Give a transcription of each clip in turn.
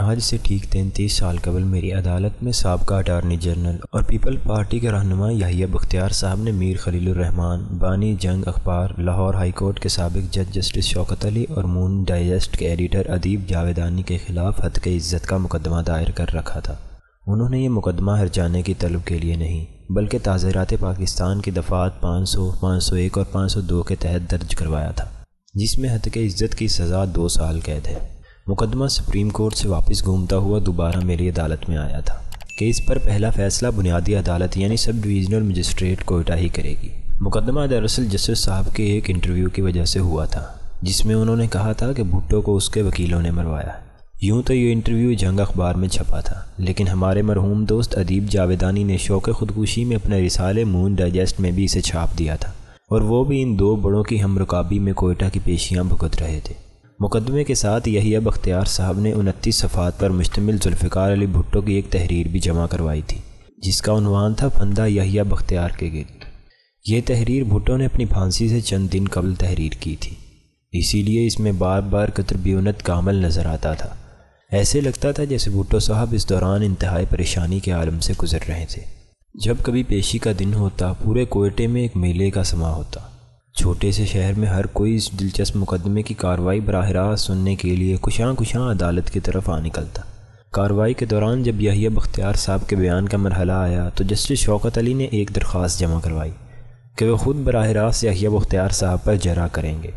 आज से ठीक तैंतीस साल कबल मेरी अदालत में सबका अटारनी जनरल और पीपल पार्टी के रहनमा यहिया बख्तियार साहब ने मीर खलीलरहमान बानी जंग अखबार लाहौर हाई कोर्ट के सबक जज जस्टिस शौकत अली और मून डाइजेस्ट के एडिटर अदीब जावेदानी के खिलाफ हद के इज़्ज़त का मुकदमा दायर कर रखा था उन्होंने ये मुकदमा हर जाने की तलब के लिए नहीं बल्कि ताज़रत पाकिस्तान की दफ़ात पाँच सौ पाँच सौ एक और पाँच सौ दो के तहत दर्ज करवाया था जिसमें हद के इज़्ज़त की सज़ा दो साल कैद है मुकदमा सुप्रीम कोर्ट से वापस घूमता हुआ दोबारा मेरी अदालत में आया था केस पर पहला फैसला बुनियादी अदालत यानी सब डिवीजनल मजिस्ट्रेट कोयटा ही करेगी मुकदमा दरअसल जस्टिस साहब के एक इंटरव्यू की वजह से हुआ था जिसमें उन्होंने कहा था कि भुट्टो को उसके वकीलों ने मरवाया यूं तो ये इंटरव्यू जंग अखबार में छपा था लेकिन हमारे मरहूम दोस्त अदीब जावेदानी ने शौक खुदकुशी में अपने रिसाले मून डाइजेस्ट में भी इसे छाप दिया था और वो भी इन दो बड़ों की हम में कोयटा की पेशियाँ भुगत रहे थे मुकदमे के साथ यही अब अख्तियार साहब ने उनतीस सफ़ात पर मुश्तमिल जुल्फ़िकार अली भुट्टो की एक तहरीर भी जमा करवाई थी जिसका उनवान था फंदा अब अख्तियार के गिरद यह तहरीर भुट्टो ने अपनी फांसी से चंद दिन कबल तहरीर की थी इसीलिए इसमें बार बार कतरबीनत का अमल नज़र आता था ऐसे लगता था जैसे भुट्टो साहब इस दौरान इंतहाई परेशानी के आलम से गुजर रहे थे जब कभी पेशी का दिन होता पूरे कोयटे में एक मेले का समा होता छोटे से शहर में हर कोई इस दिलचस्प मुकदमे की कार्रवाई बरह रास्त सुनने के लिए खुशाँ खुशाँ अदालत की तरफ आ निकलता कार्रवाई के दौरान जब यही बख्तियार साहब के बयान का मरहला आया तो जस्टिस शौकत अली ने एक दरख्वास्त जमा करवाई कि वह ख़ुद बरह रास्त यही बख्तियार साहब पर जरा करेंगे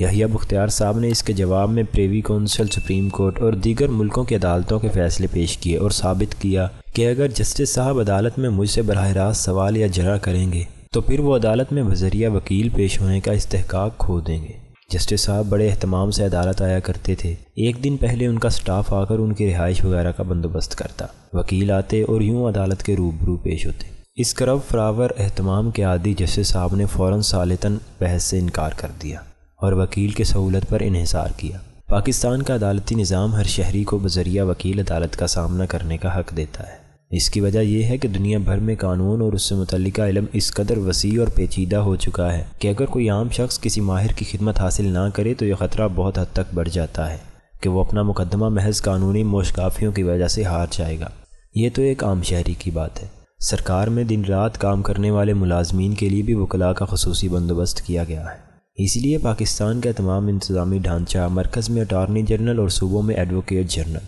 यही बख्तियार साहब ने इसके जवाब में प्रेवी कौंसल सुप्रीम कोर्ट और दीगर मुल्कों की अदालतों के फ़ैसले पेश किए और साबित किया कि अगर जस्टिस साहब अदालत में मुझसे बरह रास्त सवाल या जरा करेंगे तो फिर वो अदालत में बजरिया वकील पेश होने का इस्तेकाक खो देंगे जस्टिस साहब बड़े अहतमाम से अदालत आया करते थे एक दिन पहले उनका स्टाफ आकर उनकी रिहाइश वगैरह का बंदोबस्त करता वकील आते और यूं अदालत के रूबरू पेश होते इस करब फ्रावर अहतमाम के आदि जस्टिस साहब ने फ़ौर सालतन बहस से इनकार कर दिया और वकील के सहूलत पर इहसार किया पाकिस्तान का अदालती निज़ाम हर शहरी को बजरिया वकील अदालत का सामना करने का हक देता है इसकी वजह यह है कि दुनिया भर में कानून और उससे मुतलिका इलम इस कदर वसी और पेचीदा हो चुका है कि अगर कोई आम शख्स किसी माहिर की खिदमत हासिल ना करे तो यह ख़तरा बहुत हद तक बढ़ जाता है कि वो अपना मुकदमा महज कानूनी मोशकाफियों की वजह से हार जाएगा ये तो एक आम शहरी की बात है सरकार में दिन रात काम करने वाले मुलाजमीन के लिए भी वकला का खसूस बंदोबस्त किया गया है इसलिए पाकिस्तान का तमाम इंतजामी ढांचा मरकज़ में अटारनी जनरल और सूबों में एडवोकेट जनरल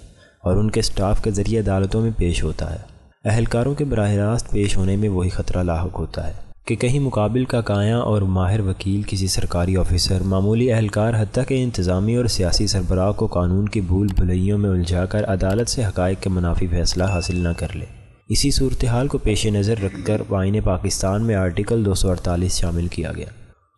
और उनके स्टाफ के ज़रिए अदालतों में पेश होता है अहलकारों के बरह रास्त पेश होने में वही ख़तरा लाक होता है कि कहीं मुकाबिल का काया और माहिर वकील किसी सरकारी ऑफिसर मामूली अहलकार हती के इंतज़ामी और सियासी सरबराह को कानून की भूल भुलैयों में उलझा कर अदालत से हक़ के मुनाफी फैसला हासिल न कर ले इसी सूरत हाल को पेश नज़र रखकर वाइन पाकिस्तान में आर्टिकल दो सौ अड़तालीस शामिल किया गया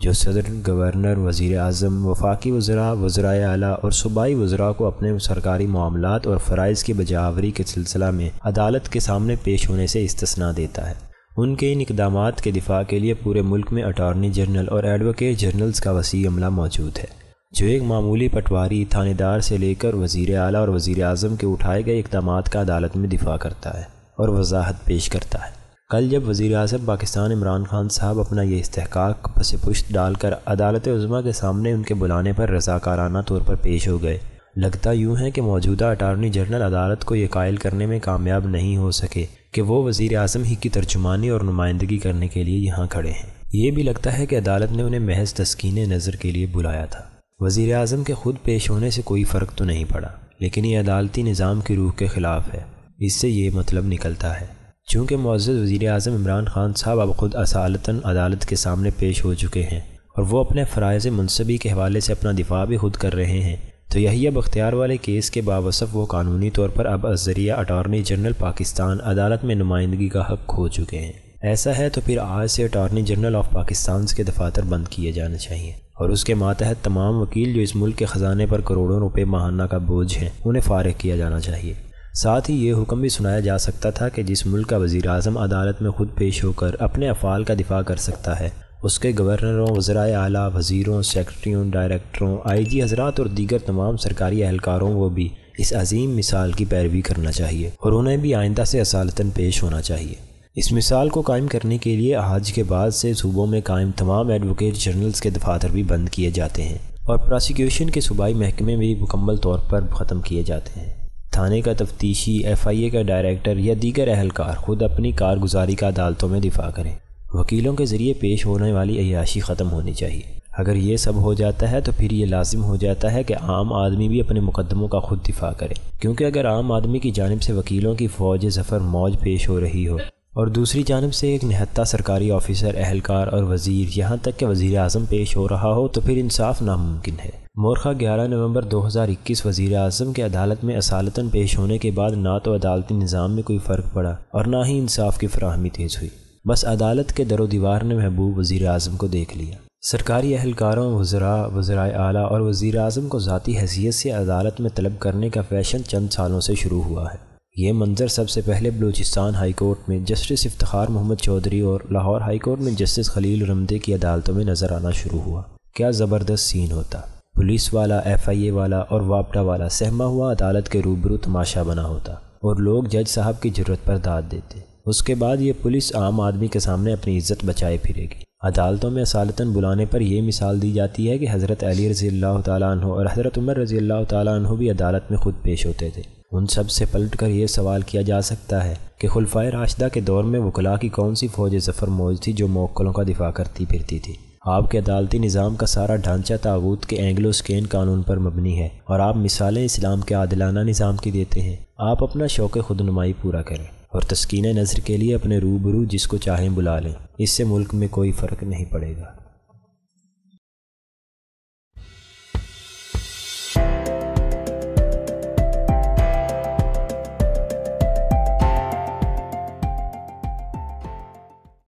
जो सदर गवर्नर वज़ी अजम वफाकी वज़रा वज़रा अला और सूबाई वज़रा को अपने सरकारी मामलों और फ़रज़ की बजावरी के सिलसिला में अदालत के सामने पेश होने से इस्तना देता है उनके इन इकदाम के दिफा के लिए पूरे मुल्क में अटारनी जनरल और एडवोकेट जनरल्स का वसी अमला मौजूद है जो एक मामूली पटवारी थानेदार से लेकर वज़ी अली और वज़ी अजम के उठाए गए इकदाम का अदालत में दिफा करता है और वजाहत पेश करता है कल जब वज़ी अजम पाकिस्तान इमरान खान साहब अपना ये इसक पस पुश्त डालकर अदालत उज़मा के सामने उनके बुलाने पर रजाकाराना तौर पर पेश हो गए लगता यूँ है कि मौजूदा अटारनी जनरल अदालत को यह कायल करने में कामयाब नहीं हो सके कि वो वज़ी अजम ही की तर्जुमानी और नुमाइंदगी करने के लिए यहाँ खड़े हैं ये भी लगता है कि अदालत ने उन्हें महज तस्कीन नज़र के लिए बुलाया था वजीर अजम के खुद पेश होने से कोई फ़र्क तो नहीं पड़ा लेकिन ये अदालती निज़ाम की रूह के ख़िलाफ़ है इससे ये मतलब निकलता है चूँकि मज़ वज़ी अजम इमरान खान साहब अब खुद असालतन अदालत के सामने पेश हो चुके हैं और वह अपने फ़रज़ मनसबी के हवाले से अपना दिफा भी खुद कर रहे हैं तो यही अब अख्तियार वाले केस के बावसफ़ वो कानूनी तौर पर अब अजरिया अटारनी जनरल पाकिस्तान अदालत में नुमाइंदगी का हक खो चुके हैं ऐसा है तो फिर आज से अटारनी जनरल ऑफ पाकिस्तान के दफातर बंद किए जाने चाहिए और उसके मातहत तमाम वकील जो इस मुल्क के ख़जाने पर करोड़ों रुपये माहाना का बोझ हैं उन्हें फ़ारग किया जाना चाहिए साथ ही ये हुक्म भी सुनाया जा सकता था कि जिस मुल्क का वज़ी अजम अदालत में खुद पेश होकर अपने अफ़ाल का दिफा कर सकता है उसके गवर्नरों वज़रा अली वज़ीरों सेक्रटरीों डायरेक्टरों आई जी हजरात और दीगर तमाम सरकारी अहलकारों को भी इस अजीम मिसाल की पैरवी करना चाहिए और उन्हें भी आइंदा से असालतन पेश होना चाहिए इस मिसाल को कायम करने के लिए आज के बाद से सूबों में कायम तमाम एडवोकेट जर्नल्स के दफातर भी बंद किए जाते हैं और प्रोसिक्यूशन के सूबाई महकमे भी मुकम्मल तौर पर ख़त्म किए जाते हैं थाने का तफ्तीशी एफआईए का डायरेक्टर या दीगर अहलकार खुद अपनी कारगुजारी का अदालतों में दिफा करें वकीलों के ज़रिए पेश होने वाली अयाशी ख़त्म होनी चाहिए अगर ये सब हो जाता है तो फिर ये लाजिम हो जाता है कि आम आदमी भी अपने मुकदमों का खुद दिफा करे क्योंकि अगर आम आदमी की जानब से वकीलों की फ़ौज जफ़र मौज पेश हो रही हो और दूसरी जानब से एक निहत्ता सरकारी ऑफिसर अहलकार और वज़ीर यहाँ तक के वज़ी अजम पेश हो रहा हो तो फिर इंसाफ नामुमकिन है मोरखा 11 नवंबर 2021 वजीर अजम के अदालत में असालतन पेश होने के बाद ना तो अदालती निज़ाम में कोई फ़र्क पड़ा और ना ही इंसाफ की फ्राहमी तेज़ हुई बस अदालत के दरो दीवार ने महबूब वजीर अजम को देख लिया सरकारी अहलकारों वजरा वजरा आला और वजीर अजम को ज़ाती हैसियत से अदालत में तलब करने का फैशन चंद सालों से शुरू हुआ है ये मंजर सबसे पहले बलूचिस्तान हाई कोर्ट में जस्टिस इफ्तार मोहम्मद चौधरी और लाहौर हाई कोर्ट में जस्टिस खलील रमदे की अदालतों में नज़र आना शुरू हुआ क्या ज़बरदस्त सीन होता पुलिस वाला एफआईए वाला और वापटा वाला सहमा हुआ अदालत के रूबरू तमाशा बना होता और लोग जज साहब की जरूरत पर दाद देते उसके बाद ये पुलिस आम आदमी के सामने अपनी इज्जत बचाए फिरेगी अदालतों में असालतन बुलाने पर यह मिसाल दी जाती है कि हज़रत अली रज़ी अल्लाह तु और हज़रत उमर रज़ी अल्लाह तु भी अदालत में खुद पेश होते थे उन सब से पलट कर यह सवाल किया जा सकता है कि खुलफा राशदा के दौर में वकला की कौन सी फ़ौज ज़फ़र मौज थी जो मौक़लों का दिफा करती फिरती थी आपके अदालती निज़ाम का सारा ढांचा ताबूत के एंग्लो स्कैन कानून पर मबनी है और आप मिसालें इस्लाम के आदिलाना निज़ाम की देते हैं आप अपना शौक़ खुदनुमाई पूरा करें और तस्कीन नज़र के लिए अपने रूबरू जिसको चाहें बुला लें इससे मुल्क में कोई फ़र्क नहीं पड़ेगा